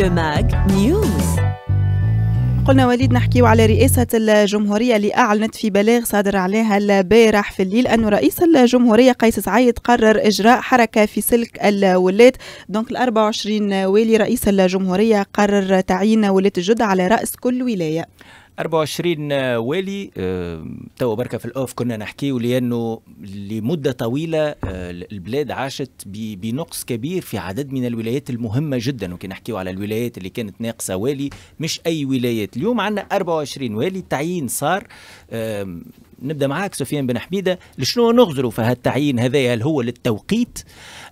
Le Mac News. قلنا وليد نحكيو على رئاسة الجمهورية اللي أعلنت في بلاغ صادر عليها البارح في الليل أن رئيس الجمهورية قيس سعيد قرر إجراء حركة في سلك الولاد دونك ال 24 والي رئيس الجمهورية قرر تعيين ولاية الجد على رأس كل ولاية 24 والي آه، آه، تو بركه في الاوف كنا نحكيه لانه لمده طويله آه، البلاد عاشت بنقص كبير في عدد من الولايات المهمه جدا وكي نحكيو على الولايات اللي كانت ناقصه والي مش اي ولايات اليوم عندنا 24 والي التعيين صار نبدا معاك سفيان بن حميده لشنو نغزروا في هالتعيين هذا هل هو للتوقيت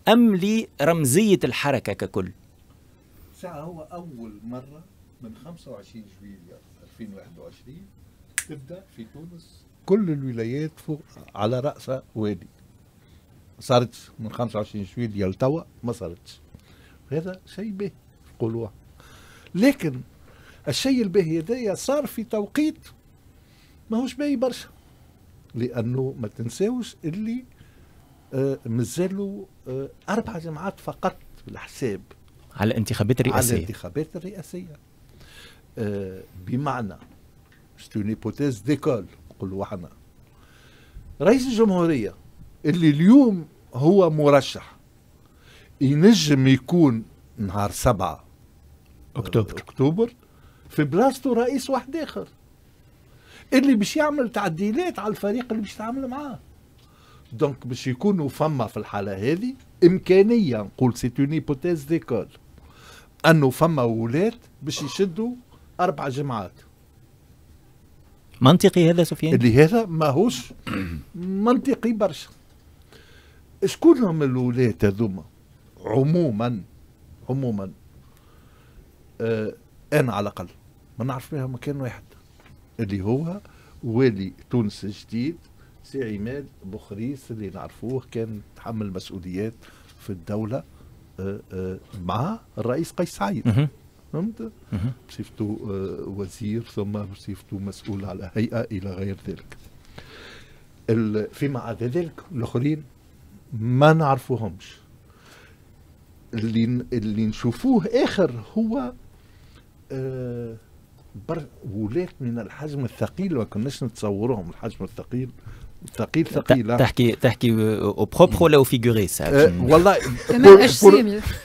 ام لرمزيه الحركه ككل؟ ساعه هو اول مره من 25 جويليه 2021 تبدا في تونس كل الولايات فوق على راسها وادي صارت من 25 جويليا لتوا ما صارتش هذا شيء باهي يقولوه لكن الشيء الباهي هذايا صار في توقيت ماهوش باهي برشا لانه ما تنساوش اللي آه مازالوا آه اربع جماعات فقط في الحساب على الانتخابات الرئاسيه على الانتخابات الرئاسيه آه، بمعنى سي اون ايبوتيز ديكول نقولوا احنا رئيس الجمهوريه اللي اليوم هو مرشح ينجم يكون نهار سبعة آه، اكتوبر اكتوبر في بلاصته رئيس واحد اخر اللي باش يعمل تعديلات على الفريق اللي باش يتعامل معاه دونك باش يكونوا فما في الحاله هذه امكانيه نقول سي اون ايبوتيز ديكول انه فما ولاد باش يشدوا اربع جمعات منطقي هذا سفيان؟ اللي هذا ماهوش منطقي برشا شكون هم الولايات هذوما عموما عموما آه انا على الاقل ما نعرف بها مكان واحد اللي هو والي تونس الجديد سي عماد بوخريس اللي نعرفوه كان تحمل مسؤوليات في الدوله آه آه مع الرئيس قيس سعيد فهمت؟ بصفته آه، وزير ثم بصفته مسؤول على هيئه الى غير ذلك. فيما عدا ذلك الاخرين ما نعرفوهمش. اللي اللي نشوفوه اخر هو آه، بر ولات من الحجم الثقيل ما كناش نتصورهم الحجم الثقيل ثقيل ثقيل تحكي تحكي او بروبر ولا او فيغوري ساعات والله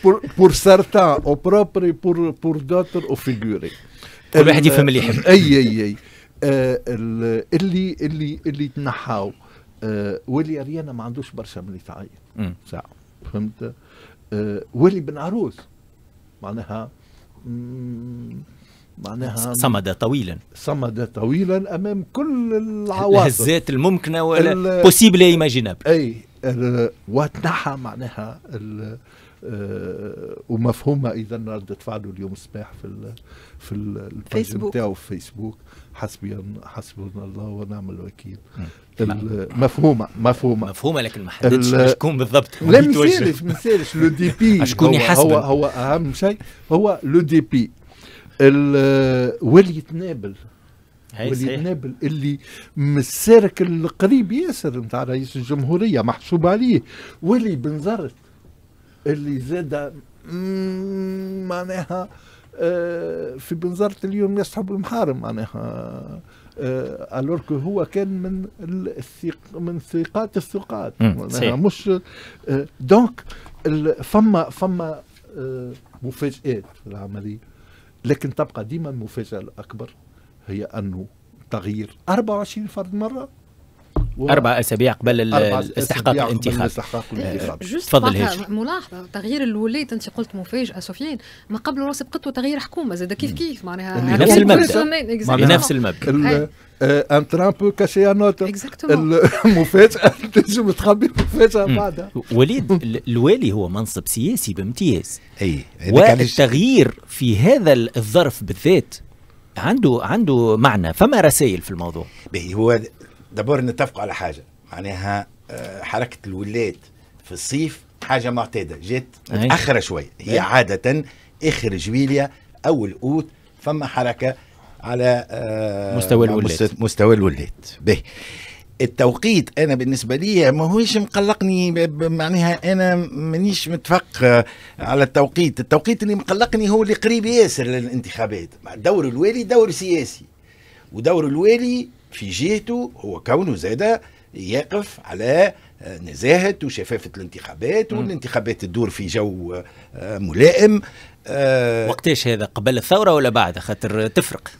بور بور سارتان او بروبر بور بور دوتر او فيغوري كل واحد euh, يفهم اللي يحب اي اي اي euh, اللي اللي اللي تنحاو euh, ولي ريانا ما عندوش برشا من يتعين ساعه فهمت ولي بن عروس معناها معناها صمد طويلا صمد طويلا امام كل العواصف الهزات الممكنه ولا بوسيبل ايماجينابل اي وتنحى معناها آه، ومفهومه اذا رد فعله اليوم الصباح في الـ في الفيسبوك نتاعو في فيسبوك حسبي حسبنا الله ونعم الوكيل مفهومه مفهومه مفهومه لكن ما حددش شكون بالضبط لا ما يسالش ما يسالش لو دي بي شكون هو, هو هو اهم شيء هو لو دي بي آه، ولي نابل ولي نابل اللي مسارك القريب ياسر نتاع رئيس الجمهوريه محسوب عليه ولي بن زرت اللي زاد معناها آه، في بن زرت اليوم يسحب المحارم معناها آه، الوركو هو كان من الثيق من ثقات الثقات مش دونك فما فما مفاجآت في العمليه لكن تبقى ديما المفاجاه الاكبر هي انه تغيير 24 فرد مره أربع أسابيع قبل الاستحقاق الانتخاب آه، تفضل ملاحظة تغيير الوليد أنت قلت مفاجأة سفيان ما قبل راس بقته تغيير حكومة زاد كيف كيف معناها نفس المبدأ نفس المبدأ آه. آه، ان ترامب كاشي نوت المفاجاه تنجم تخبي المفاجاه بعدها وليد الوالي هو منصب سياسي بامتياز اي والتغيير في هذا الظرف بالذات عنده عنده معنى فما رسائل في الموضوع هو دابور نتفقوا على حاجه معناها آه، حركه الولاد في الصيف حاجه معتاده جات متاخره شويه هي عاده اخر جويليا اول اوت فما حركه على آه، مستوى الولاد مستوى الولاد به التوقيت انا بالنسبه لي ما هوش مقلقني معناها انا مانيش متفق آه، على التوقيت التوقيت اللي مقلقني هو اللي قريب ياسر للانتخابات دور الوالي دور سياسي ودور الوالي في جهته هو كونه زاد يقف على آه، نزاهة وشفافة الانتخابات والانتخابات تدور في جو آه، ملائم آه، وقتاش هذا قبل الثورة ولا بعد خاطر تفرق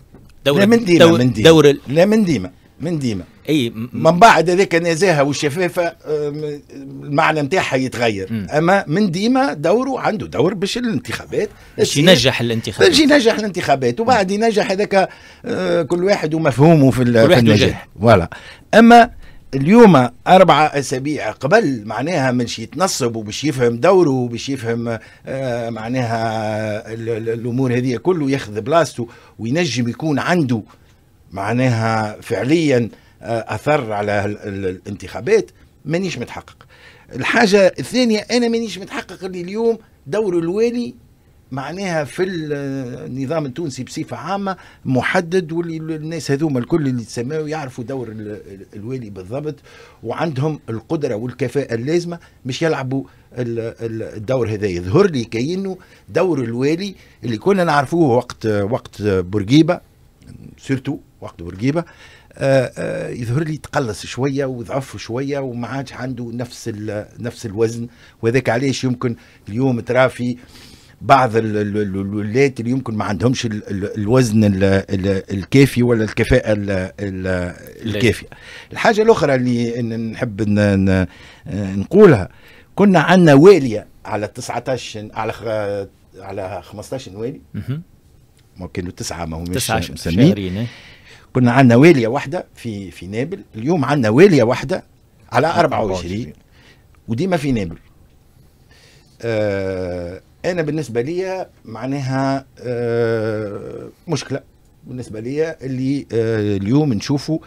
دور لا من ديما دور, دور لا من ديما من ديما اي من بعد هذاك النزاهه والشفافه المعنى نتاعها يتغير اما من ديما دوره عنده دور باش الانتخابات باش ينجح الانتخابات باش ينجح الانتخابات وبعد ينجح هذاك أه، كل واحد ومفهومه في, كل واحد النجاح فوالا اما اليوم أربعة أسابيع قبل معناها من يتنصب وباش يفهم دوره وباش يفهم أه، معناها الأمور هذه كله ياخذ بلاصته وينجم يكون عنده معناها فعليا آه، اثر على الانتخابات مانيش متحقق الحاجه الثانيه انا مانيش متحقق اللي اليوم دور الوالي معناها في النظام التونسي بصفة عامة محدد واللي الناس هذوما الكل اللي تسمعوا يعرفوا دور الوالي بالضبط وعندهم القدرة والكفاءة اللازمة مش يلعبوا الدور هذا يظهر لي كأنه دور الوالي اللي كنا نعرفوه وقت وقت بورقيبة سيرتو وقت بورقيبه آه، آه، يظهر لي تقلص شويه وضعف شويه وما عادش عنده نفس نفس الوزن وذاك علاش يمكن اليوم ترى في بعض الولايات اللي يمكن ما عندهمش الوزن الكافي ولا الكفاءه الكافيه الحاجه الاخرى اللي نحب نقولها كنا عندنا واليه على 19 على على 15 والي كانوا تسعه ما تسعة مسمين إيه. كنا عندنا واليه واحده في في نابل اليوم عندنا واليه واحده على 24 وديما في نابل آه انا بالنسبه لي معناها آه مشكله بالنسبه لي اللي آه اليوم نشوفه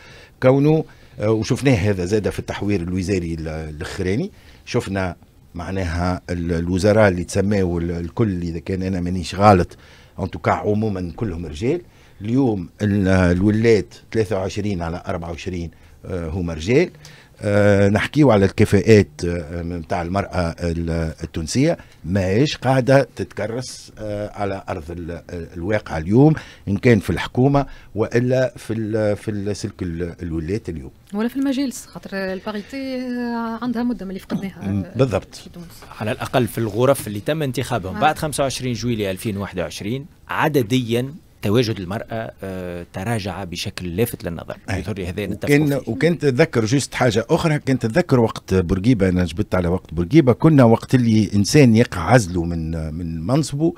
كونه آه وشفناه هذا زاد في التحوير الوزاري الاخراني شفنا معناها الوزراء اللي تسماو الكل اذا كان انا مانيش غالط ان توكا عموما كلهم رجال اليوم الولاد 23 على 24 آه، هما رجال آه، نحكيه على الكفاءات آه، نتاع المرأة التونسية ماهيش قاعدة تتكرس آه، على أرض الواقع اليوم إن كان في الحكومة وإلا في في سلك الولايات اليوم ولا في المجالس خاطر الباريتي عندها مده ملي فقدناها بالضبط في تونس على الاقل في الغرف اللي تم انتخابهم آه. بعد 25 جويلية 2021 عدديا تواجد المرأة آه، تراجع بشكل لافت للنظر بثري هذين وكان وكان تذكر جوست حاجة أخرى كنت أتذكر وقت بورقيبة أنا جبت على وقت بورقيبة كنا وقت اللي إنسان يقع عزله من من منصبه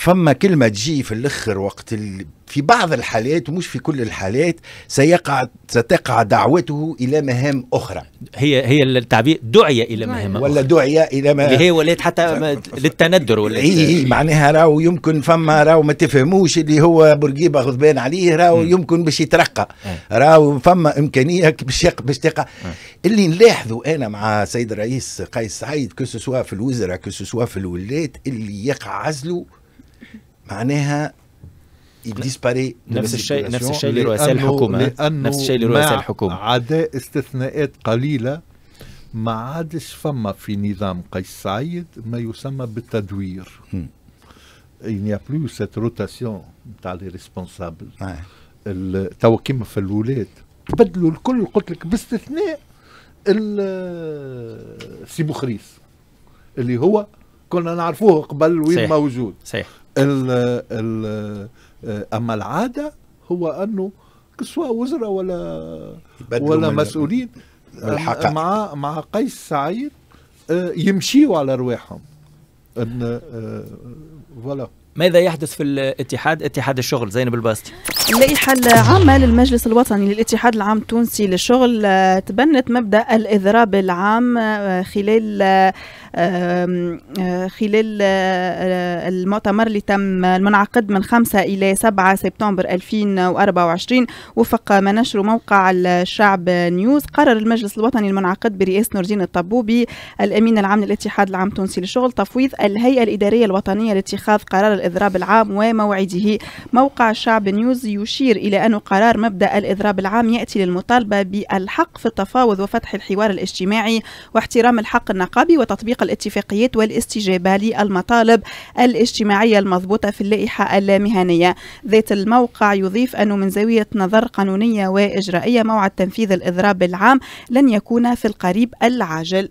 فما كلمه تجي في الاخر وقت ال... في بعض الحالات ومش في كل الحالات سيقع ستقع دعوته الى مهام اخرى هي هي التعبير دعي الى مهام ولا أخرى. دعي الى ما اللي هي ولات حتى ف... للتندر ولا اي إيه معناها راهو يمكن فما راهو ما تفهموش اللي هو بورقيبه غضبان عليه راهو يمكن باش يترقى راهو فما امكانيه باش باش تقع اللي نلاحظه انا مع السيد الرئيس قيس سعيد كو في الوزراء كو في الولات اللي يقع عزله معناها يديسباري نفس الشيء نفس الشيء لرؤساء الحكومه نفس الشيء لرؤساء الحكومه عدا استثناءات قليله ما عادش فما في نظام قيس سعيد ما يسمى بالتدوير il n'y بلو سيت روتاسيون نتاع لي ريسبونسابل توا كيما في الولاد تبدلوا الكل قلت لك باستثناء سي بوخريس اللي هو كنا نعرفوه قبل وين موجود صحيح ال ال آه، اما العاده هو انه سواء وزراء ولا ولا مسؤولين مع مع قيس سعيد آه، يمشيوا على رواحهم ان آه، فوالا ماذا يحدث في الاتحاد اتحاد الشغل زينب الباستي اللائحة العامة للمجلس الوطني للاتحاد العام التونسي للشغل آه، تبنت مبدأ الإضراب العام آه، خلال آه، خلال المؤتمر اللي تم المنعقد من 5 إلى 7 سبتمبر 2024 وفق ما نشر موقع الشعب نيوز قرر المجلس الوطني المنعقد برئاسة نور الدين الطبوبي الأمين العام للاتحاد العام التونسي للشغل تفويض الهيئة الإدارية الوطنية لاتخاذ قرار الإضراب العام وموعده موقع شعب نيوز يشير إلى أن قرار مبدأ الإضراب العام يأتي للمطالبة بالحق في التفاوض وفتح الحوار الاجتماعي واحترام الحق النقابي وتطبيق الاتفاقيات والاستجابة للمطالب الاجتماعية المضبوطة في اللائحة اللامهنية ذات الموقع يضيف أنه من زاوية نظر قانونية وإجرائية موعد تنفيذ الإضراب العام لن يكون في القريب العاجل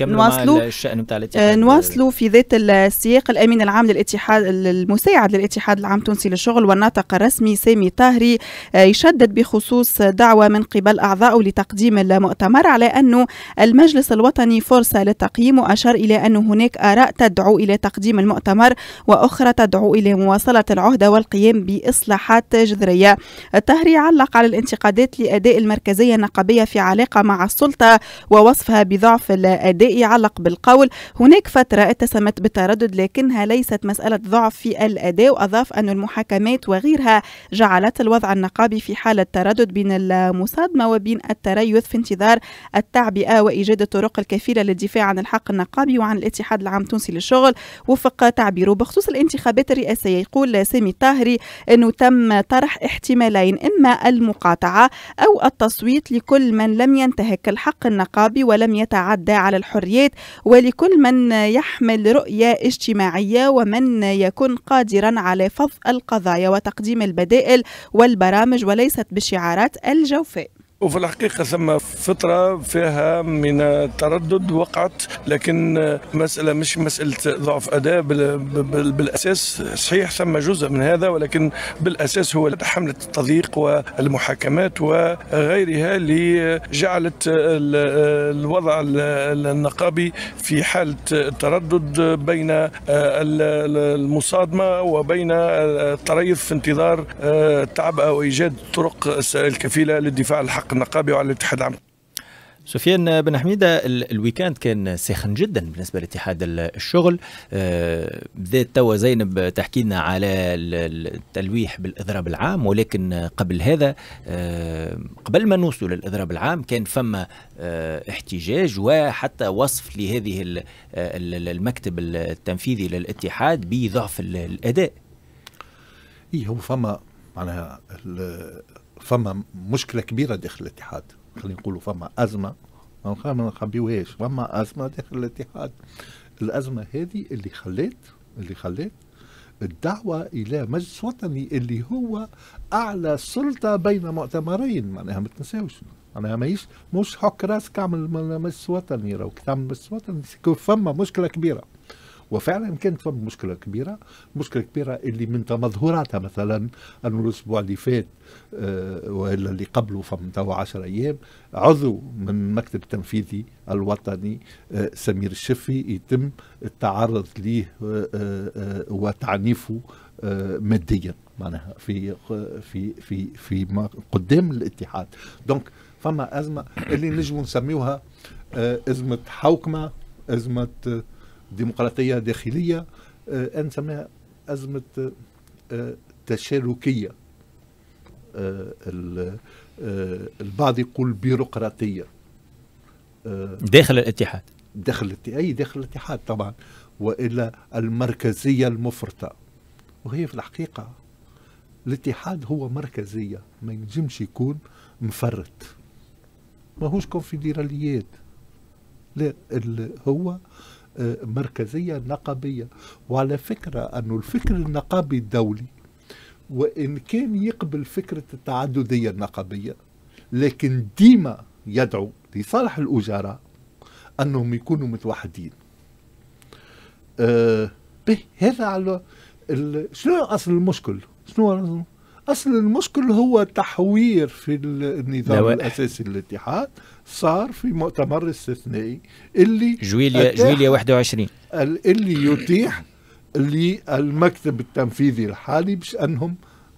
نواصلوا الشأن الاتحاد آه، نواصلوا في ذات السياق الأمين العام للاتحاد المساعد للاتحاد العام التونسي للشغل والناطق الرسمي سامي طاهري آه، يشدد بخصوص دعوة من قبل أعضائه لتقديم المؤتمر على أنه المجلس الوطني فرصة للتقييم وأشار إلى أن هناك آراء تدعو إلى تقديم المؤتمر وأخرى تدعو إلى مواصلة العهدة والقيام بإصلاحات جذرية الطاهري علق على الانتقادات لأداء المركزية النقابية في علاقة مع السلطة ووصفها بضعف في الأداء يعلق بالقول هناك فترة اتسمت بالتردد لكنها ليست مسألة ضعف في الأداء وأضاف أن المحاكمات وغيرها جعلت الوضع النقابي في حالة تردد بين المصادمة وبين التريث في انتظار التعبئة وإيجاد الطرق الكفيلة للدفاع عن الحق النقابي وعن الاتحاد العام التونسي للشغل وفق تعبيره بخصوص الانتخابات الرئاسية يقول سامي طاهري أنه تم طرح احتمالين إما المقاطعة أو التصويت لكل من لم ينتهك الحق النقابي ولم يتعدى الخداع على الحريات ولكل من يحمل رؤية اجتماعية ومن يكون قادرا على فض القضايا وتقديم البدائل والبرامج وليست بالشعارات الجوفاء وفي الحقيقة ثم فترة فيها من التردد وقعت لكن مسألة مش مسألة ضعف أداء بالأساس صحيح ثم جزء من هذا ولكن بالأساس هو حملة التضييق والمحاكمات وغيرها اللي جعلت الوضع النقابي في حالة تردد بين المصادمة وبين التريث في انتظار تعب أو إيجاد طرق الكفيلة للدفاع الحق الاتفاق النقابي وعلى الاتحاد العام سفيان بن حميده الويكاند كان ساخن جدا بالنسبه لاتحاد الشغل بدات آه، توا زينب تحكي لنا على التلويح بالاضراب العام ولكن قبل هذا آه، قبل ما نوصلوا للاضراب العام كان فما آه، احتجاج وحتى وصف لهذه المكتب التنفيذي للاتحاد بضعف الاداء اي هو فما معناها فما مشكله كبيره داخل الاتحاد خلينا نقولوا فما ازمه ما نخبيوهاش فما ازمه داخل الاتحاد الازمه هذه اللي خلت اللي خلت الدعوة إلى مجلس وطني اللي هو أعلى سلطة بين مؤتمرين معناها ما تنساوش معناها ماهيش مش حك راسك اعمل مجلس وطني راهو كي تعمل مجلس وطني فما مشكلة كبيرة وفعلا كانت فم مشكله كبيره مشكله كبيره اللي من تمظهراتها مثلا انه الاسبوع اللي فات آه، والا اللي قبله فم توا 10 ايام عضو من المكتب التنفيذي الوطني آه، سمير الشفي يتم التعرض ليه آه، وتعنيفه ماديا معناها في في في في ما قدام الاتحاد دونك فما ازمه اللي نجموا نسميوها ازمه حوكمه ازمه ديمقراطيه داخليه آه، ان نسميها ازمه آه، تشاركيه آه، البعض يقول بيروقراطيه داخل الاتحاد داخل الاتحاد اي داخل الاتحاد طبعا والا المركزيه المفرطه وهي في الحقيقه الاتحاد هو مركزيه ما ينجمش يكون مفرط ماهوش كونفدراليات لا هو آه، مركزية نقابية وعلى فكرة أنه الفكر النقابي الدولي وإن كان يقبل فكرة التعددية النقابية لكن ديما يدعو لصالح الأجراء أنهم يكونوا متوحدين أه هذا على شنو أصل المشكل شنو اصل المشكل هو تحوير في النظام دواء. الاساسي للاتحاد صار في مؤتمر استثنائي اللي جويليا جويليا 21 اللي يتيح للمكتب التنفيذي الحالي باش انهم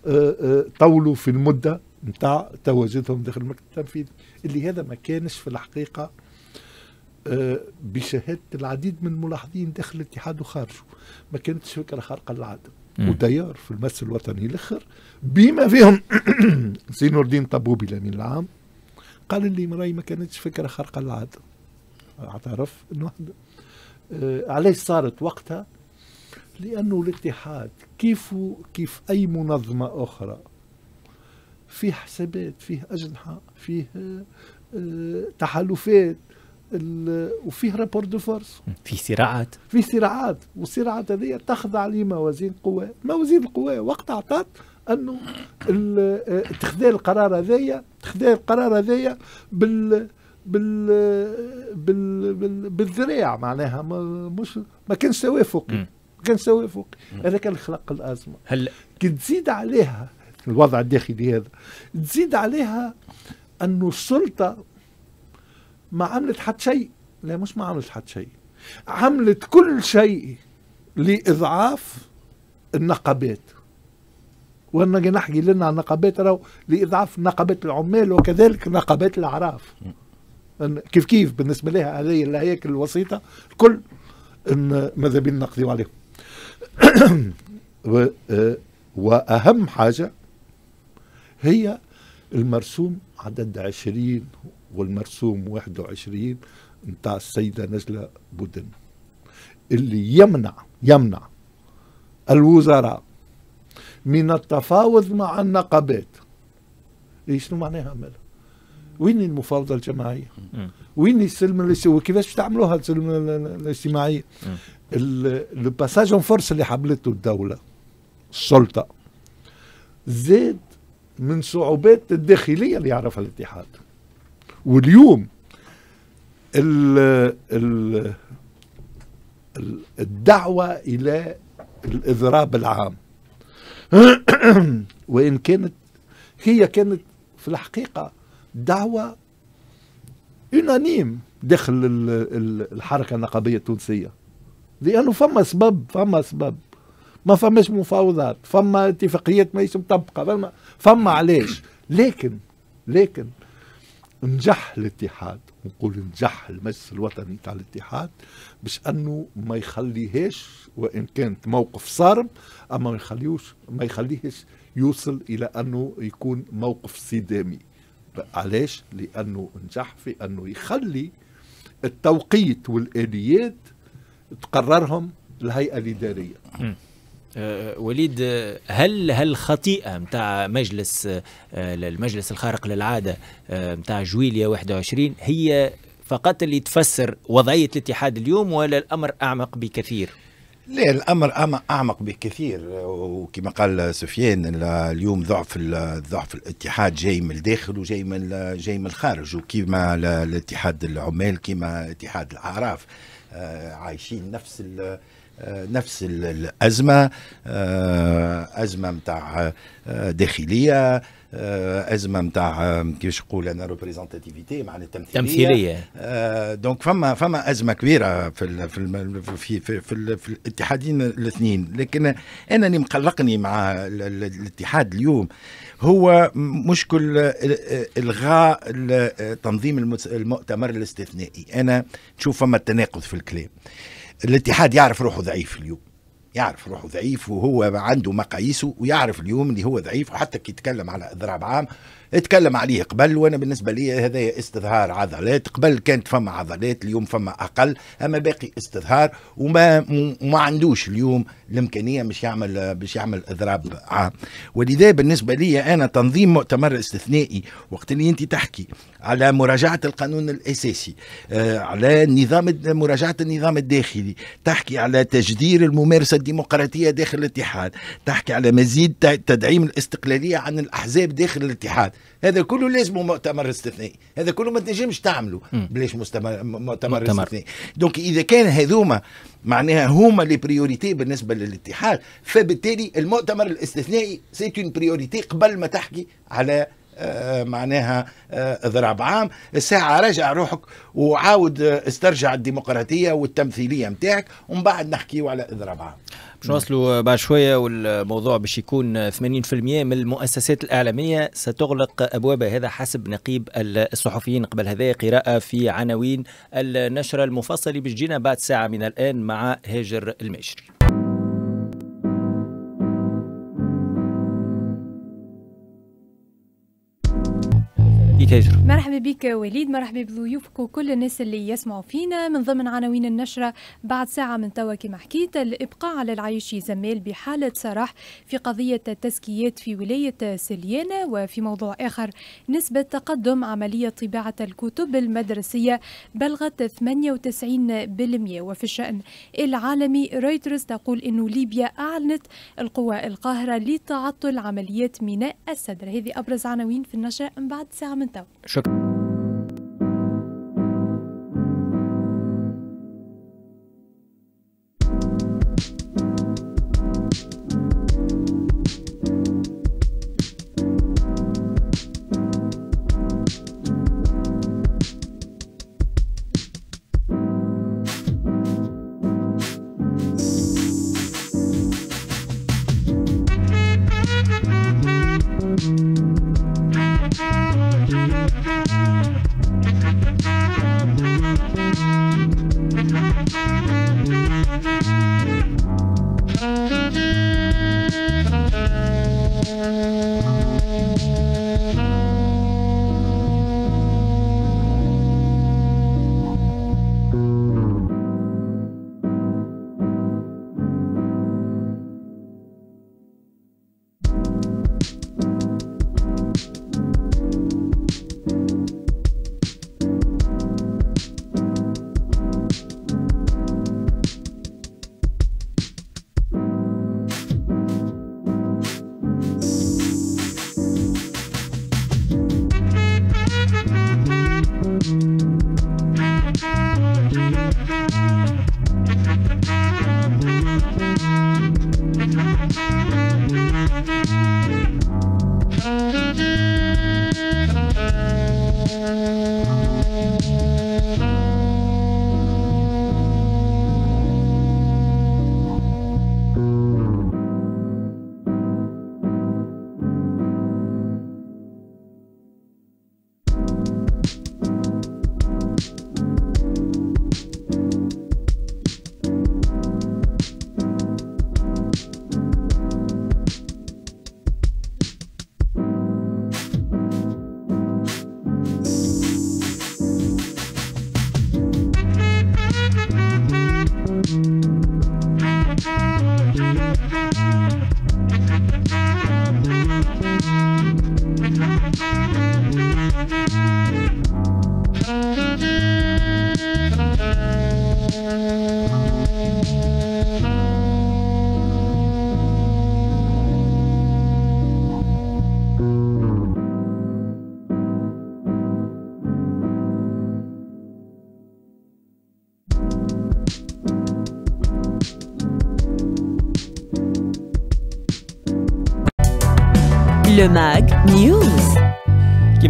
آه، آه، طولوا في المده نتاع تواجدهم داخل المكتب التنفيذي اللي هذا ما كانش في الحقيقه آه، بشهاده العديد من الملاحظين داخل الاتحاد وخارجه ما كانتش فكره خارقه للعاده وتيار في الممثل الوطني الاخر بما فيهم سي نور الدين طبوبي الامين العام قال لي مراي ما كانتش فكره خارقه للعاده اعترف انه آه علاش صارت وقتها لانه الاتحاد كيف كيف اي منظمه اخرى فيه حسابات فيه اجنحه فيه آه تحالفات وفيه رابور دو فورس في صراعات في صراعات والصراعات هذه تخضع لموازين قوى موازين القوى وقت اعطت انه اتخذ القرار هذايا اتخذ القرار هذايا بال بال بال, بال بالذراع معناها ما مش ما كانش توافقي ما كانش توافقي هذا كان خلق الازمه هل كي تزيد عليها الوضع الداخلي هذا تزيد عليها انه السلطه ما عملت حد شيء لا مش ما عملت حد شيء عملت كل شيء لإضعاف النقابات وانا نحكي لنا عن نقابات راهو لإضعاف نقابات العمال وكذلك نقابات الأعراف كيف كيف بالنسبة لها هذه الهياكل الوسيطة الكل إن ماذا بينا نقضي عليهم آه، وأهم حاجة هي المرسوم عدد عشرين والمرسوم 21 نتاع السيدة نجلة بودن اللي يمنع يمنع الوزراء من التفاوض مع النقابات ايش شنو معناها مال وين المفاوضة الجماعية وين السلم وكيفاش تعملوها السلم الاجتماعية الباساج فورس اللي حبلته الدولة السلطة زاد من صعوبات الداخلية اللي يعرفها الاتحاد واليوم ال ال الدعوة إلى الإضراب العام وإن كانت هي كانت في الحقيقة دعوة يونانيم داخل الحركة النقابية التونسية لأنه فما سبب فما سبب ما فماش مفاوضات فما اتفاقيات ماهيش مطبقة فما, فما علاش لكن لكن نجح الاتحاد نقول نجح المجلس الوطني تاع الاتحاد باش انه ما يخليهاش وان كانت موقف صارم اما ما يخليوش ما يخليهش يوصل الى انه يكون موقف صدامي علاش لانه نجح في انه يخلي التوقيت والاليات تقررهم الهيئه الاداريه آه، وليد آه، هل هل الخطيئه نتاع مجلس آه، المجلس الخارق للعاده نتاع جويليا 21 هي فقط اللي تفسر وضعيه الاتحاد اليوم ولا الامر اعمق بكثير؟ لا الامر اعمق بكثير وكما قال سفيان اليوم ضعف ضعف الاتحاد جاي من الداخل وجاي من جاي من الخارج وكما الاتحاد العمال كما اتحاد الاعراف عايشين نفس نفس الازمه آه، ازمه متاع آه، داخليه آه، ازمه متاع كيفاش نقول انا ريبريزونتاتيفيتي معناها التمثيليه تمثيليه دونك فما فما ازمه كبيره في في ال في في, في, في الاتحادين الاثنين لكن انا اللي مقلقني مع الاتحاد اليوم هو مشكل الغاء تنظيم المؤتمر الاستثنائي انا نشوف فما تناقض في الكلام الاتحاد يعرف روحه ضعيف اليوم يعرف روحه ضعيف وهو عنده مقاييسه ويعرف اليوم اللي هو ضعيف وحتى كي يتكلم على اضراب عام اتكلم عليه قبل وانا بالنسبه لي هذا استظهار عضلات قبل كانت فما عضلات اليوم فما اقل اما باقي استظهار وما وما عندوش اليوم الامكانيه باش يعمل باش يعمل اضراب عام ولذا بالنسبه لي انا تنظيم مؤتمر استثنائي وقت اللي انت تحكي على مراجعه القانون الاساسي آه، على نظام مراجعه النظام الداخلي تحكي على تجدير الممارسه الديمقراطيه داخل الاتحاد تحكي على مزيد تدعيم الاستقلاليه عن الاحزاب داخل الاتحاد هذا كله لازم مؤتمر استثنائي هذا كله ما تنجمش تعمله بلاش مؤتمر مؤتمر استثنائي دونك اذا كان هذوما معناها هما لي بريوريتي بالنسبه للاتحاد فبالتالي المؤتمر الاستثنائي سي اون بريوريتي قبل ما تحكي على آه، معناها ضرب آه، عام الساعة رجع روحك وعاود آه، استرجع الديمقراطية والتمثيلية نتاعك ومن بعد نحكيو على اضراب عام باش نواصلوا بعد شويه والموضوع باش يكون 80% من المؤسسات الاعلاميه ستغلق ابوابها هذا حسب نقيب الصحفيين قبل هذا قراءه في عناوين النشره المفصله باش تجينا بعد ساعه من الان مع هاجر الماشري تاجر مرحبا بك وليد مرحبا بضيوفك وكل الناس اللي يسمعوا فينا من ضمن عناوين النشرة بعد ساعة من توا كما حكيت الإبقاء على العيش زمال بحالة سراح في قضية التزكيات في ولاية سليانة وفي موضوع آخر نسبة تقدم عملية طباعة الكتب المدرسية بلغت 98% وفي الشأن العالمي رويترز تقول أن ليبيا أعلنت القوى القاهرة لتعطل عمليات ميناء السدر هذه أبرز عناوين في النشرة من بعد ساعة من توا Hoşçakalın. Hoşçakalın. Le Mag,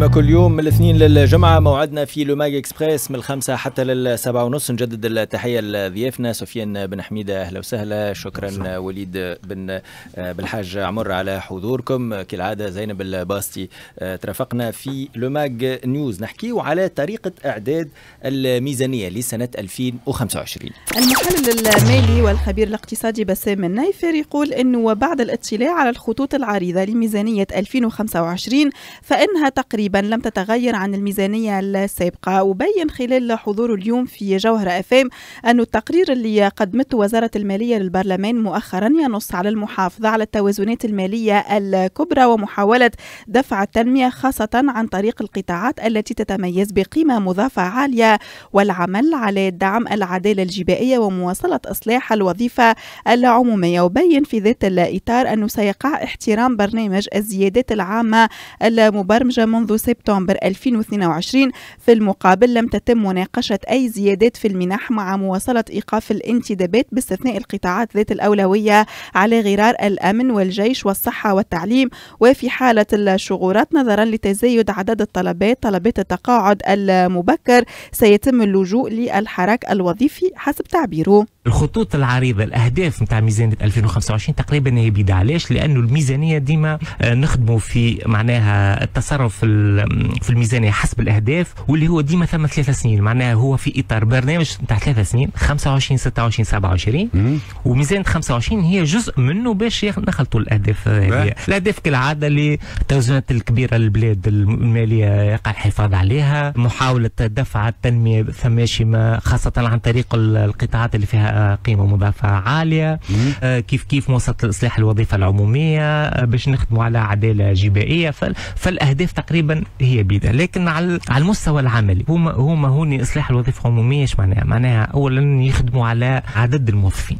كما كل يوم من الاثنين للجمعة موعدنا في لوماج اكسبريس من الخمسة حتى للسبعة ونص نجدد التحية لضيافنا سفيان بن حميدة أهلا وسهلا شكرا وليد بن آه، بالحاج عمر على حضوركم كالعادة زينب الباستي آه، ترافقنا في لوماج نيوز نحكي على طريقة إعداد الميزانية لسنة 2025 المحلل المالي والخبير الاقتصادي بسام النايفر يقول أنه بعد الاطلاع على الخطوط العريضة لميزانية 2025 فإنها تقريبا تقريبا لم تتغير عن الميزانية السابقة وبين خلال حضوره اليوم في جوهر أفام أن التقرير اللي قدمته وزارة المالية للبرلمان مؤخرا ينص على المحافظة على التوازنات المالية الكبرى ومحاولة دفع التنمية خاصة عن طريق القطاعات التي تتميز بقيمة مضافة عالية والعمل على دعم العدالة الجبائية ومواصلة إصلاح الوظيفة العمومية وبين في ذات الإطار أنه سيقع احترام برنامج الزيادات العامة المبرمجة منذ منذ سبتمبر 2022 في المقابل لم تتم مناقشة أي زيادات في المنح مع مواصلة إيقاف الانتدابات باستثناء القطاعات ذات الأولوية على غرار الأمن والجيش والصحة والتعليم وفي حالة الشغورات نظرا لتزايد عدد الطلبات طلبات التقاعد المبكر سيتم اللجوء للحراك الوظيفي حسب تعبيره الخطوط العريضه الاهداف نتاع ميزانيه 2025 تقريبا هي بدا علاش لانه الميزانيه ديما آه، نخدموا في معناها التصرف في الميزانيه حسب الاهداف واللي هو ديما ثم ثلاثة سنين معناها هو في اطار برنامج نتاع ثلاثة سنين 25 26 27 وميزانيه 25 هي جزء منه باش نخلطوا الاهداف هذه الاهداف كالعاده اللي التوازنات الكبيره للبلاد الماليه يقع الحفاظ عليها محاوله دفع التنميه ثماشمه خاصه عن طريق القطاعات اللي فيها قيمه مضافه عاليه آه، كيف كيف منصه الاصلاح الوظيفه العموميه آه، باش نخدموا على عداله جبائيه فالاهداف تقريبا هي بيدها لكن على المستوى العملي هما هما هوني اصلاح الوظيفه العموميه ايش معناها؟ معناها اولا يخدموا على عدد الموظفين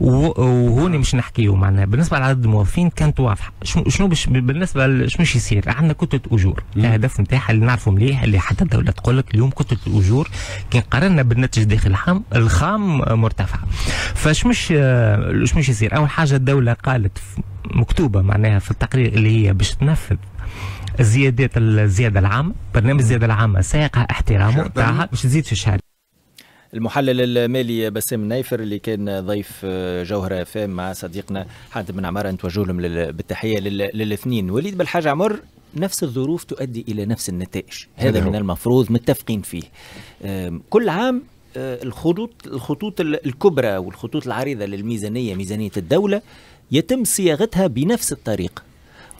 وهون مش نحكيه معناها بالنسبه لعدد الموظفين كانت واضحه شنو بش بالنسبه شنو يصير عندنا كتله اجور الهدف نتاعها اللي نعرفوا مليح اللي حتى الدوله تقول لك اليوم كتله الاجور كي قارنا بالناتج الداخلي الخام الخام مرتفعه فشمش مش آه، يصير اول حاجه الدوله قالت مكتوبه معناها في التقرير اللي هي باش تنفذ الزيادات الزياده العامه برنامج الزياده العامه سائقها احترامه تاعها باش تزيد في الشهر المحلل المالي بسام نايفر اللي كان ضيف جوهرة فام مع صديقنا حاتم بن عمارة نتوجه لهم بالتحية للاثنين وليد بالحاج عمر نفس الظروف تؤدي إلى نفس النتائج هذا نعم. من المفروض متفقين فيه كل عام آه، الخطوط الخطوط الكبرى والخطوط العريضة للميزانية ميزانية الدولة يتم صياغتها بنفس الطريقة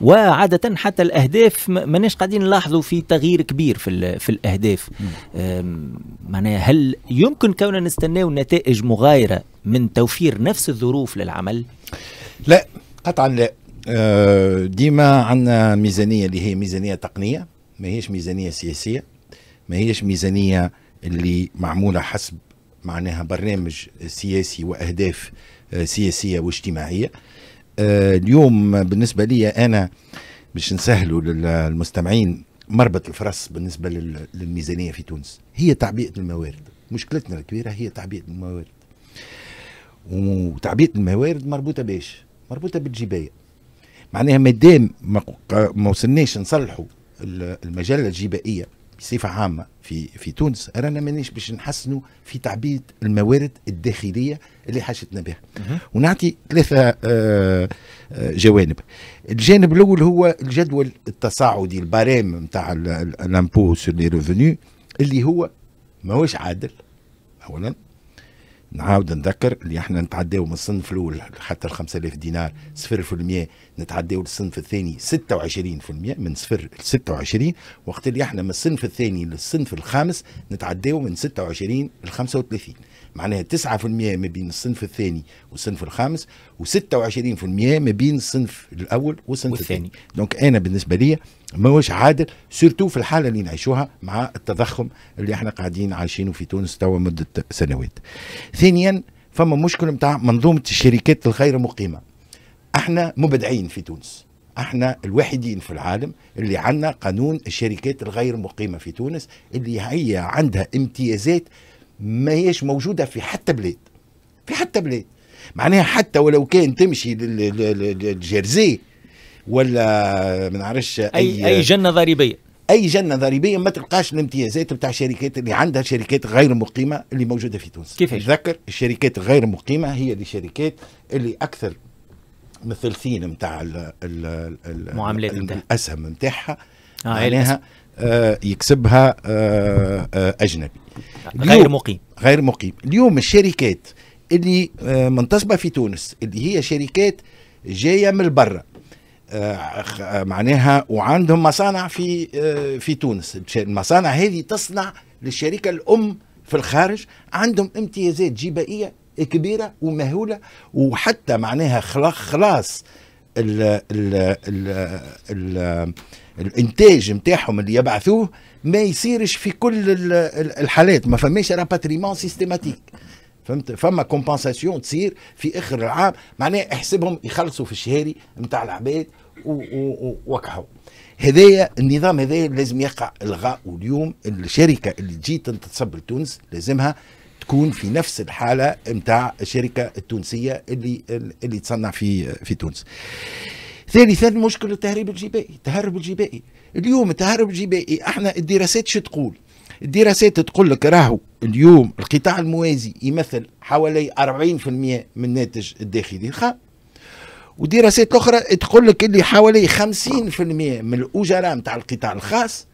وعادة حتى الأهداف ماناش قاعدين نلاحظوا في تغيير كبير في, في الأهداف معناها هل يمكن كوننا نستناو نتائج مغايرة من توفير نفس الظروف للعمل؟ لا قطعا لا أه، ديما عندنا ميزانية اللي هي ميزانية تقنية ما هيش ميزانية سياسية ما هيش ميزانية اللي معمولة حسب معناها برنامج سياسي وأهداف أه، سياسية واجتماعية آه، اليوم بالنسبه لي انا باش نسهلوا للمستمعين مربط الفرس بالنسبه للميزانيه في تونس هي تعبئه الموارد مشكلتنا الكبيره هي تعبئه الموارد وتعبئه الموارد مربوطه باش مربوطه بالجبايه معناها مادام ما وصلناش نصلحوا المجله الجبائيه بصفه عامه في في تونس رانا مانيش باش نحسنوا في تعبيد الموارد الداخليه اللي حاجتنا بها ونعطي ثلاثه آه، آه، جوانب الجانب الاول هو الجدول التصاعدي البرام نتاع الامبو سور لي ريفوني اللي هو ماهوش عادل اولا نعاود نذكر اللي احنا نتعداو من الصنف الاول حتى ال 5000 دينار 0% نتعداو للصنف الثاني 26% من 0 ل 26 وقت اللي احنا من الصنف الثاني للصنف الخامس نتعداو من 26 ل 35 معناها 9% ما بين الصنف الثاني والصنف الخامس و26% ما بين الصنف الاول والصنف الثاني دونك انا بالنسبه لي ماهوش عادل سورتو في الحاله اللي نعيشوها مع التضخم اللي احنا قاعدين عايشينه في تونس توا مده سنوات ثانيا فما مشكل نتاع منظومه الشركات الغير مقيمه احنا مبدعين في تونس احنا الوحيدين في العالم اللي عندنا قانون الشركات الغير مقيمه في تونس اللي هي عندها امتيازات ما هيش موجوده في حتى بلاد في حتى بلاد معناها حتى ولو كان تمشي للجيرزي ولا ما نعرفش اي اي جنه ضريبيه اي جنه ضريبيه ما تلقاش الامتيازات بتاع الشركات اللي عندها شركات غير مقيمه اللي موجوده في تونس كيفاش تذكر الشركات غير المقيمه هي الشركات اللي اكثر من ثلثين نتاع المعاملات الاسهم نتاعها آه معناها آه، يكسبها آه، آه، اجنبي غير مقيم غير مقيم اليوم الشركات اللي منتصبه في تونس اللي هي شركات جايه من برا معناها وعندهم مصانع في في تونس المصانع هذه تصنع للشركه الام في الخارج عندهم امتيازات جبائيه كبيره ومهوله وحتى معناها خلاص ال ال ال ال الانتاج نتاعهم اللي يبعثوه ما يصيرش في كل الحالات ما فماش راباتريمون سيستيماتيك فهمت فما كومبنساسيون تصير في اخر العام معناه احسبهم يخلصوا في الشهاري نتاع العباد ووقعوا هذايا النظام هذايا لازم يقع الغاء واليوم الشركه اللي تجي تنتصب لتونس لازمها تكون في نفس الحاله نتاع الشركه التونسيه اللي اللي تصنع في في تونس. ثالثا مشكل التهريب الجبائي التهرب الجبائي اليوم التهرب الجبائي احنا الدراسات شو تقول الدراسات تقول لك راهو اليوم القطاع الموازي يمثل حوالي 40% من الناتج الداخلي الخام ودراسات اخرى تقول لك اللي حوالي 50% من الاجراء نتاع القطاع الخاص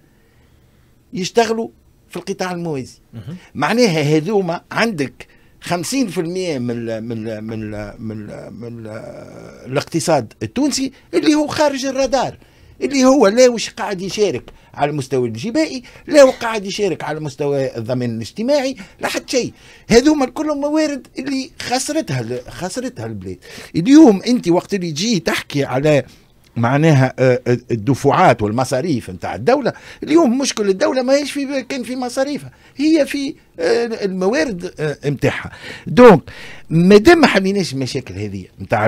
يشتغلوا في القطاع الموازي معناها هذوما عندك 50% من من من من, من الاقتصاد التونسي اللي هو خارج الرادار اللي هو لا وش قاعد يشارك على المستوى الجبائي لا قاعد يشارك على مستوى الضمان الاجتماعي لا حتى شيء هذوما كلهم موارد اللي خسرتها خسرتها البلاد اليوم انت وقت اللي تجي تحكي على معناها آه، آه، الدفعات والمصاريف نتاع الدولة اليوم مشكل الدولة ما هيش في كان في مصاريفها هي في آه، الموارد نتاعها دونك مادام ما حليناش المشاكل هذه نتاع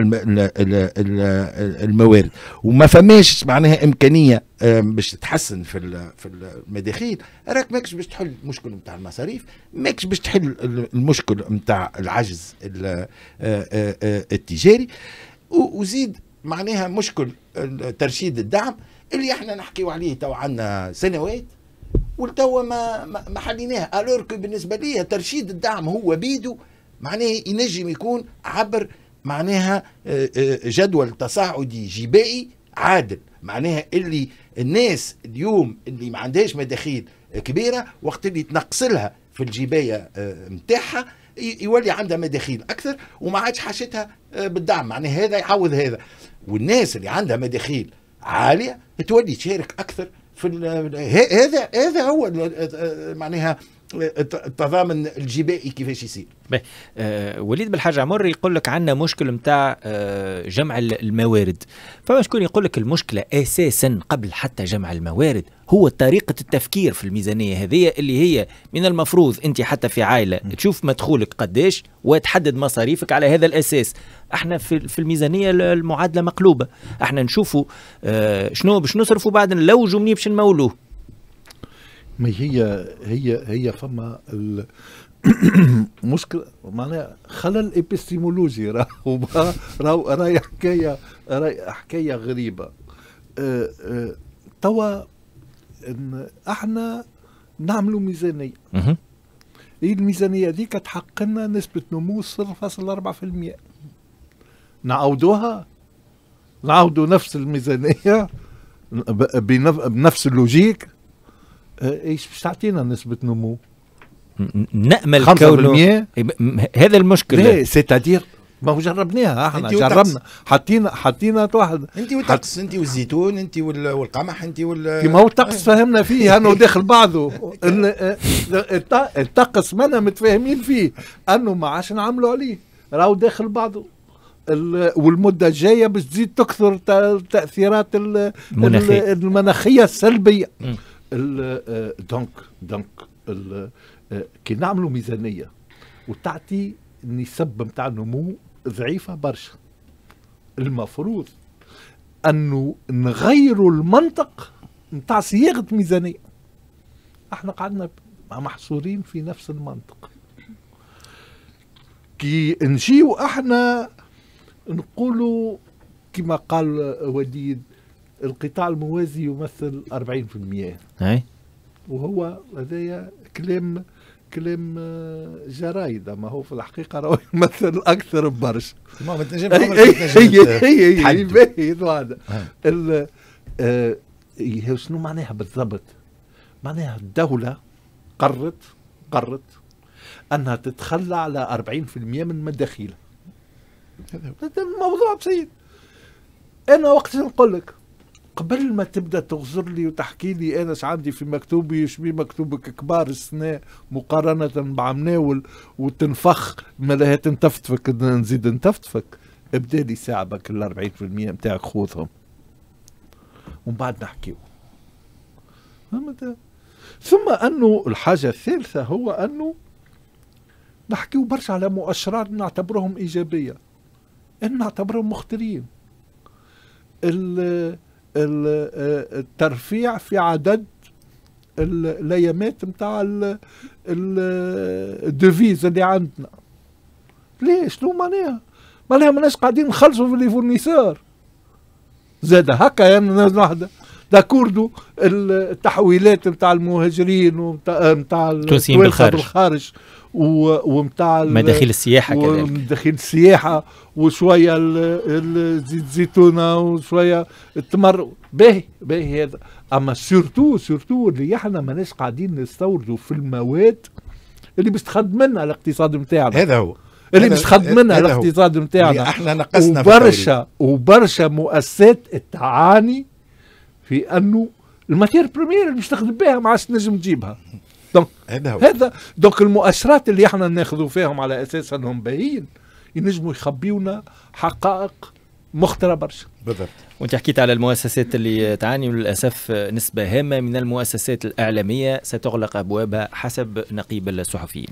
الموارد وما فماش معناها امكانيه باش تتحسن في في المداخيل راك ماكش باش تحل المشكل نتاع المصاريف ماكش باش تحل المشكل نتاع العجز التجاري وزيد معناها مشكل ترشيد الدعم اللي احنا نحكيو عليه تو عندنا سنوات ولتوا ما ما حليناه الور بالنسبه لي ترشيد الدعم هو بيدو معناه ينجم يكون عبر معناها آه، آه، جدول تصاعدي جبائي عادل معناها اللي الناس اليوم اللي ما عندهاش مداخيل كبيره وقت اللي تنقص لها في الجبايه نتاعها آه، يولي عندها مداخيل اكثر وما عادش حاشتها آه، بالدعم يعني هذا يعوض هذا والناس اللي عندها مداخيل عاليه تولي تشارك اكثر في هذا هذا هو آه، آه، معناها التضامن الجبائي كيفاش يصير آه وليد بالحاج عمر يقول لك عندنا مشكل نتاع آه جمع الموارد فما شكون يقول لك المشكله اساسا قبل حتى جمع الموارد هو طريقة التفكير في الميزانية هذه اللي هي من المفروض أنت حتى في عائلة تشوف مدخولك قديش وتحدد مصاريفك على هذا الأساس احنا في, الميزانية المعادلة مقلوبة احنا نشوفوا اه شنو باش نصرفوا بعد نلوجوا منين باش نمولوه ما هي هي هي فما مشكلة معناها خلل ابستيمولوجي راهو راهو راهي حكاية راهي حكاية غريبة أه، أه، توا احنا نعملوا ميزانية هي إيه الميزانية هذيك تحقق لنا نسبة نمو 0.4% نعاودوها نعاودوا نفس الميزانية بنفس اللوجيك إيه، ايش باش تعطينا نسبه نمو؟ نامل كونه إيه، هذا المشكله سيتادير إيه، ما هو جربناها احنا جربنا حطينا حطينا واحد انت والطقس انت والزيتون انت والقمح انت وال ما هو الطقس فهمنا فيه انه داخل بعضه الطقس مانا متفاهمين فيه انه ما عادش نعملوا عليه راهو داخل بعضه والمده الجايه باش تزيد تكثر التاثيرات المناخيه السلبيه آه، دونك دونك آه، كي نعملوا ميزانيه وتعطي نسب نتاع النمو ضعيفه برشا المفروض انه نغيروا المنطق نتاع صياغه ميزانيه احنا قعدنا محصورين في نفس المنطق كي نجيو احنا نقولوا كما قال وديد القطاع الموازي يمثل 40% اي وهو هذايا كلام كلام آه، جرايد اما هو في الحقيقه راهو يمثل اكثر برشا ما تنجم هي هي هي هي شنو معناها بالضبط معناها الدوله قررت قررت انها تتخلى على 40% من مداخيلها هذا الموضوع بسيط انا وقت نقول لك قبل ما تبدا تغزر لي وتحكي لي انا ش عندي في مكتوبي شبي مكتوبك كبار السنه مقارنه مع مناول وتنفخ ما لها تنتفتفك نزيد نتفتفك ابدا لي ساعبك ال 40% نتاعك خوذهم ومن بعد نحكيو ثم انه الحاجه الثالثه هو انه نحكيو برشا على مؤشرات نعتبرهم ايجابيه ان نعتبرهم مخترين آه، الترفيع في عدد الايامات نتاع الديفيز اللي عندنا ليه شنو معناها معناها ماناش قاعدين نخلصوا في لي فورنيسور زاد هكا يعني ناس وحده داكوردو التحويلات نتاع المهاجرين نتاع التونسيين بالخارج. بالخارج ومتاع مداخيل السياحه كذلك مداخيل السياحه وشويه الزيت الزيتونه وشويه التمر باهي باهي هذا اما سورتو سورتو اللي احنا ماناش قاعدين نستوردوا في المواد اللي تخدم منها الاقتصاد نتاعنا هذا هو اللي تخدم منها الاقتصاد نتاعنا احنا نقصنا وبرشا وبرشا مؤسسات تعاني في انه الماتير بريمير اللي باش تخدم بها ما عادش تنجم تجيبها دونك eh هذا دونك المؤشرات اللي احنا ناخذوا فيهم على اساس انهم باهيين ينجموا يخبيونا حقائق مخطره برشا بالضبط وانت حكيت على المؤسسات اللي تعاني للاسف نسبه هامه من المؤسسات الاعلاميه ستغلق ابوابها حسب نقيب الصحفيين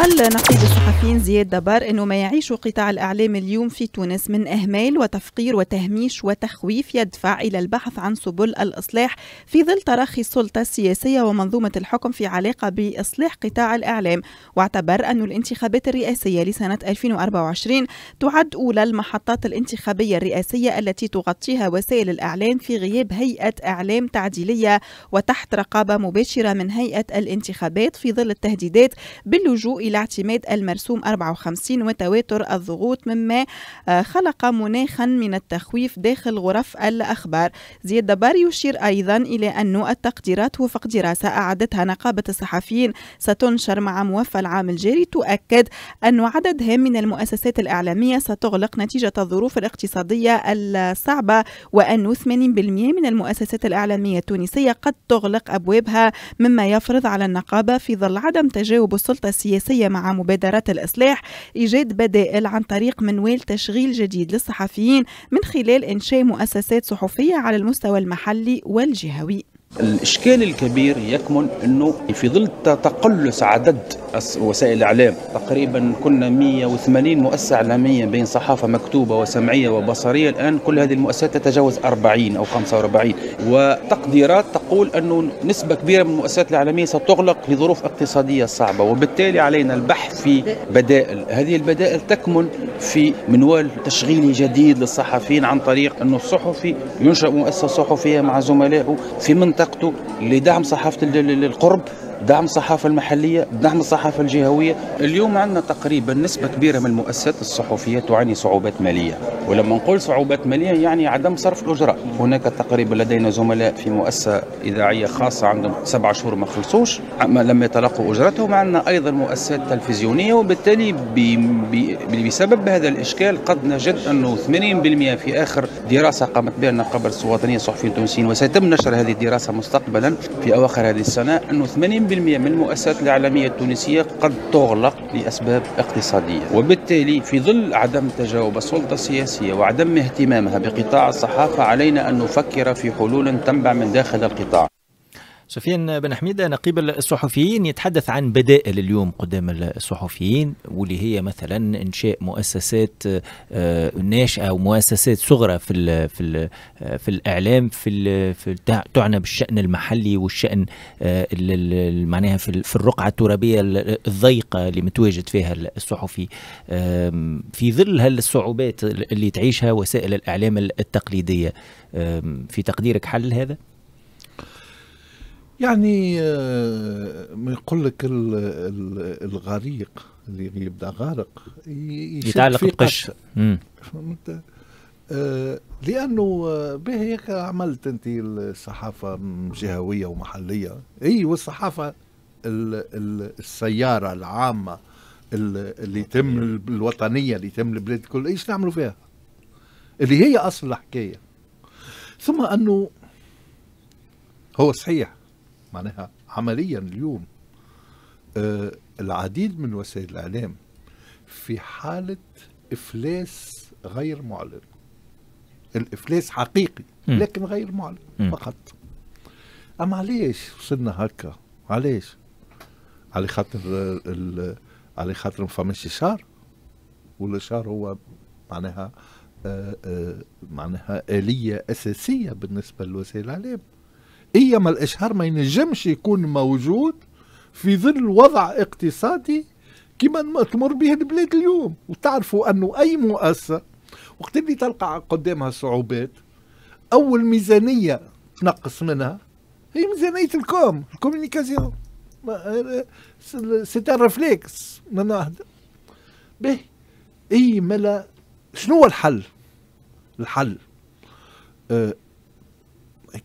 قال نقيب الصحفيين زياد دبر انه ما يعيش قطاع الاعلام اليوم في تونس من اهمال وتفقير وتهميش وتخويف يدفع الى البحث عن سبل الاصلاح في ظل تراخي السلطه السياسيه ومنظومه الحكم في علاقه باصلاح قطاع الاعلام واعتبر ان الانتخابات الرئاسيه لسنه 2024 تعد اولى المحطات الانتخابيه الرئاسيه التي تغطيها وسائل الاعلام في غياب هيئه اعلام تعديليه وتحت رقابه مباشره من هيئه الانتخابات في ظل التهديدات باللجوء إلى اعتماد المرسوم 54 وتواتر الضغوط مما آه، خلق مناخا من التخويف داخل غرف الأخبار زياد دبار يشير أيضا إلى أن التقديرات وفق دراسة أعدتها نقابة الصحفيين ستنشر مع موفى العام الجاري تؤكد أن عدد هام من المؤسسات الإعلامية ستغلق نتيجة الظروف الاقتصادية الصعبة وأن 80% من المؤسسات الإعلامية التونسية قد تغلق أبوابها مما يفرض على النقابة في ظل عدم تجاوب السلطة السياسية الصحفية مع مبادرات الإصلاح إيجاد بدائل عن طريق منوال تشغيل جديد للصحفيين من خلال إنشاء مؤسسات صحفية على المستوى المحلي والجهوي الإشكال الكبير يكمن أنه في ظل تقلص عدد وسائل الإعلام تقريبا كنا 180 مؤسسة إعلامية بين صحافة مكتوبة وسمعية وبصرية الآن كل هذه المؤسسات تتجاوز 40 أو 45 وتقديرات تقول أنه نسبة كبيرة من المؤسسات الإعلامية ستغلق في ظروف اقتصادية صعبة وبالتالي علينا البحث في بدائل هذه البدائل تكمن في منوال تشغيلي جديد للصحفيين عن طريق أنه الصحفي ينشأ مؤسسة صحفية مع زملائه في منطقة اعتقدوا لدعم صحافه القرب دعم الصحافه المحليه، دعم الصحافه الجهويه، اليوم عندنا تقريبا نسبه كبيره من المؤسسات الصحفيه تعاني صعوبات ماليه، ولما نقول صعوبات ماليه يعني عدم صرف الاجره، هناك تقريبا لدينا زملاء في مؤسسه اذاعيه خاصه عندهم سبع شهور ما خلصوش، لم يتلقوا اجرتهم، عندنا ايضا مؤسسات تلفزيونيه وبالتالي بي بي بسبب هذا الاشكال قد نجد انه 80% في اخر دراسه قامت بها النقابه الوطنيه الصحفيين التونسيين وسيتم نشر هذه الدراسه مستقبلا في اواخر هذه السنه انه 80 من المؤسسات الإعلامية التونسية قد تغلق لأسباب اقتصادية وبالتالي في ظل عدم تجاوب السلطة السياسية وعدم اهتمامها بقطاع الصحافة علينا أن نفكر في حلول تنبع من داخل القطاع سفيان بن حميدة نقيب الصحفيين يتحدث عن بدائل اليوم قدام الصحفيين واللي هي مثلا انشاء مؤسسات آه، ناشئه او مؤسسات صغرى في الـ في الـ في الاعلام في, في تعنى بالشان المحلي والشان آه، معناها في, في الرقعه الترابيه الضيقه اللي متواجد فيها الصحفي في ظل هالصعوبات اللي تعيشها وسائل الاعلام التقليديه في تقديرك حل هذا؟ يعني آه، ما يقول لك الغريق اللي يبدا غارق يتعلق بقش فهمت آه، لانه آه، به هيك عملت انت الصحافه جهويه ومحليه اي والصحافه السياره العامه اللي تم الوطنيه اللي تم البلاد كل ايش نعملوا فيها اللي هي اصل الحكايه ثم انه هو صحيح معناها عمليا اليوم آه العديد من وسائل الإعلام في حالة إفلاس غير معلن الإفلاس حقيقي لكن غير معلن فقط أما علاش وصلنا هكا علاش على خاطر على خاطر ما فماش شهر والشهر هو معناها آآ آه، آآ آه، معناها آلية أساسية بالنسبة لوسائل الإعلام ايما الاشهار ما ينجمش يكون موجود في ظل وضع اقتصادي كما تمر به البلاد اليوم وتعرفوا انه اي مؤسسه وقت اللي تلقى قدامها صعوبات اول ميزانيه تنقص منها هي ميزانيه الكوم الكوميونيكاسيون سي ان ريفليكس من به اي ملا شنو هو الحل الحل آه،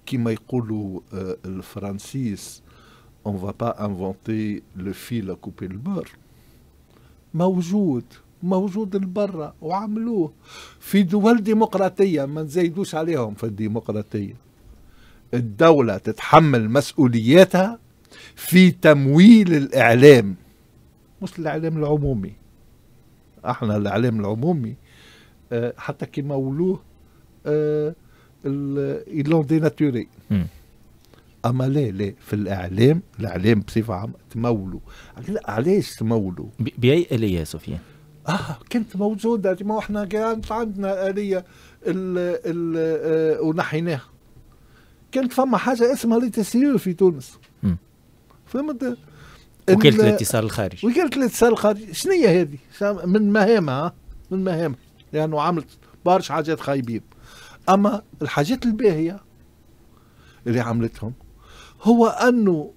كما يقولوا الفرنسيس اون فابا انفونتي لو فيل كوبي البر موجود موجود البرة وعملوه في دول ديمقراطيه ما نزايدوش عليهم في الديمقراطيه الدوله تتحمل مسؤولياتها في تمويل الاعلام مش الاعلام العمومي احنا الاعلام العمومي حتى كي مولوه يلون دي ناتوري اما لا لا في الاعلام الاعلام بصفه عامه تمولوا علاش تمولوا باي اليه سفيان؟ اه كانت موجوده ما احنا كانت عندنا اليه ال ال ونحيناها كانت فما حاجه اسمها ليتسيور في تونس فهمت وكاله الاتصال الخارجي وكاله الاتصال الخارجي شنو هي هذه من مهامها من مهامها لانه يعني عملت برشا حاجات خايبين اما الحاجات الباهيه اللي عملتهم هو انه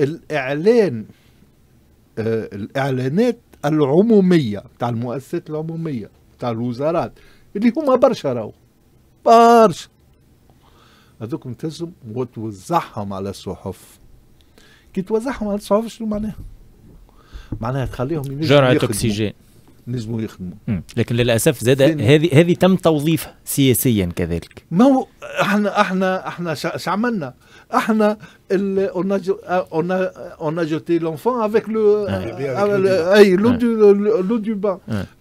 الاعلان آه الاعلانات العموميه تاع المؤسسات العموميه تاع الوزارات اللي هما برشا راهو برشا هذوك تهزهم وتوزعهم على الصحف كي توزعهم على الصحف شنو معناها؟ معناها تخليهم جرعة اكسجين نجموا يخدموا لكن للاسف زاد هذه هذه تم توظيفها سياسيا كذلك ما هو احنا احنا احنا شو عملنا؟ احنا اون آه، a jeté l'enfant avec le آه. eh اي لو دو با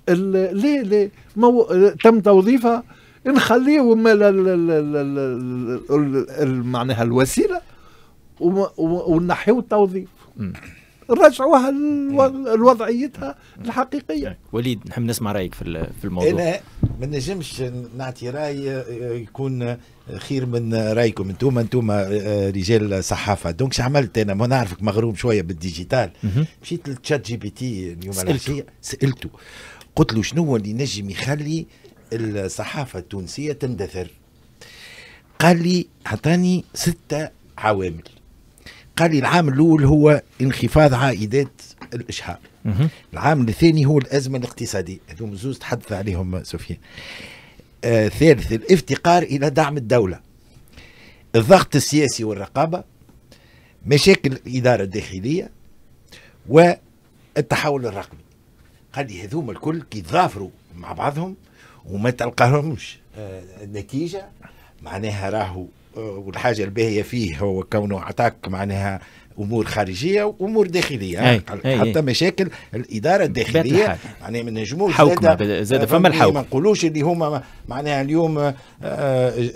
ليه ليه ما هو تم توظيفها نخليه معناها الوسيله ونحيو التوظيف رجعوها إيه. لوضعيتها الحقيقيه إيه. وليد نحب نسمع رايك في في الموضوع انا إيه، ما نجمش نعطي راي آه، يكون خير من رايكم انتم انتم آه، رجال صحافه دونك عملت انا ما نعرفك مغروم شويه بالديجيتال مشيت للتشات جي بي تي اليوم سالته, سألته. قلت له شنو هو اللي نجم يخلي الصحافه التونسيه تندثر قال لي اعطاني سته عوامل لي العام الاول هو انخفاض عائدات الاشهار العام الثاني هو الازمه الاقتصاديه هذوما زوز تحدث عليهم سفيان آه ثالث الافتقار الى دعم الدوله الضغط السياسي والرقابه مشاكل الاداره الداخليه والتحول الرقمي قال لي هذوما الكل كي مع بعضهم وما تلقاهمش آه نتيجه معناها راهو آه، والحاجه الباهيه فيه هو كونه عطاك معناها امور خارجيه وامور داخليه أي. أي. حتى مشاكل الاداره الداخليه يعني من نجموش زاد زاد فما آه، الحوكمه ما نقولوش اللي هما معناها اليوم آه،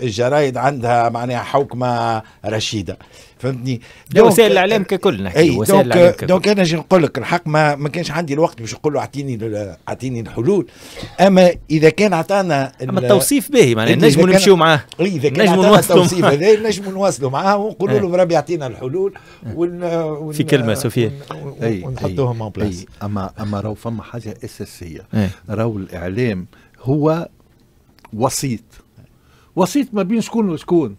الجرايد عندها معناها حوكمه رشيده فهمتني وسائل الاعلام euh, ككل نحكي وسائل دونك, الإعلام euh، ككل. دونك انا جي نقول لك الحق ما ما كانش عندي الوقت باش نقول له اعطيني اعطيني الحلول اما اذا كان عطانا اما التوصيف باهي معناها نجموا نمشيو معاه اذا كان عطانا التوصيف هذا نجموا نواصلوا معاه ونقولوا له بربي يعطينا الحلول ون في كلمه سوفيا ونحطوهم اون بلاس اما اما راهو فما حاجه اساسيه راهو الاعلام هو وسيط وسيط ما بين شكون وشكون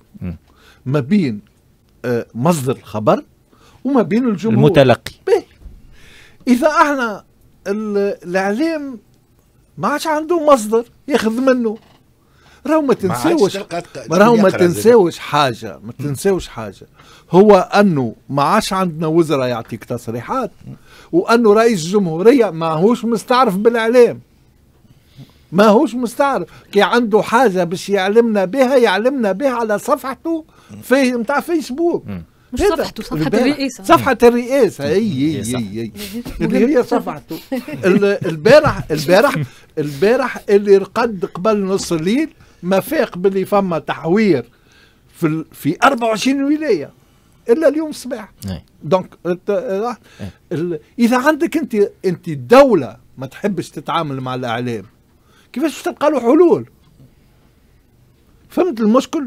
ما بين آه، مصدر الخبر وما بين الجمهور المتلقي به. إيه. اذا احنا الاعلام ما عادش عنده مصدر ياخذ منه راهو ما تنساوش راهو ما تنساوش حاجه ما تنساوش حاجه هو انه ما عادش عندنا وزراء يعطيك تصريحات وانه رئيس الجمهوريه ماهوش مستعرف بالاعلام ماهوش مستعرف كي عنده حاجه باش يعلمنا بها يعلمنا بها على صفحته في نتاع فيسبوك مش صفحته صفحة الرئاسة صفحة الرئاسة اي اي اي اللي هي صفحته البارح البارح البارح اللي رقد قبل نص الليل ما فاق باللي فما تحوير في في 24 ولايه الا اليوم الصباح دونك آه، اذا عندك انت انت دوله ما تحبش تتعامل مع الاعلام كيفاش تلقى له حلول فهمت المشكل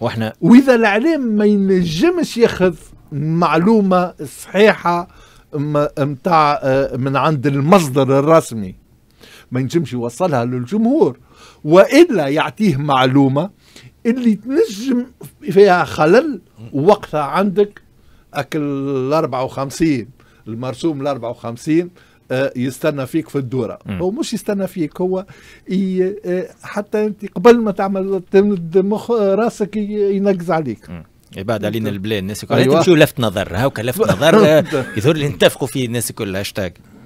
واحنا واذا الاعلام ما ينجمش ياخذ معلومه صحيحه متاع آه، من عند المصدر الرسمي ما ينجمش يوصلها للجمهور والا يعطيه معلومه اللي تنجم فيها خلل وقتها عندك اكل 54 المرسوم ال 54 آه، يستنى فيك في الدوره هو مش يستنى فيك هو آه، حتى انت قبل ما تعمل تمد مخ آه، راسك ينقز عليك م. بعد علينا البلان الناس كلها أيوة. تمشيو لفت نظر هاكا لفت نظر يظهر لي نتفقوا فيه الناس كلها هاشتاج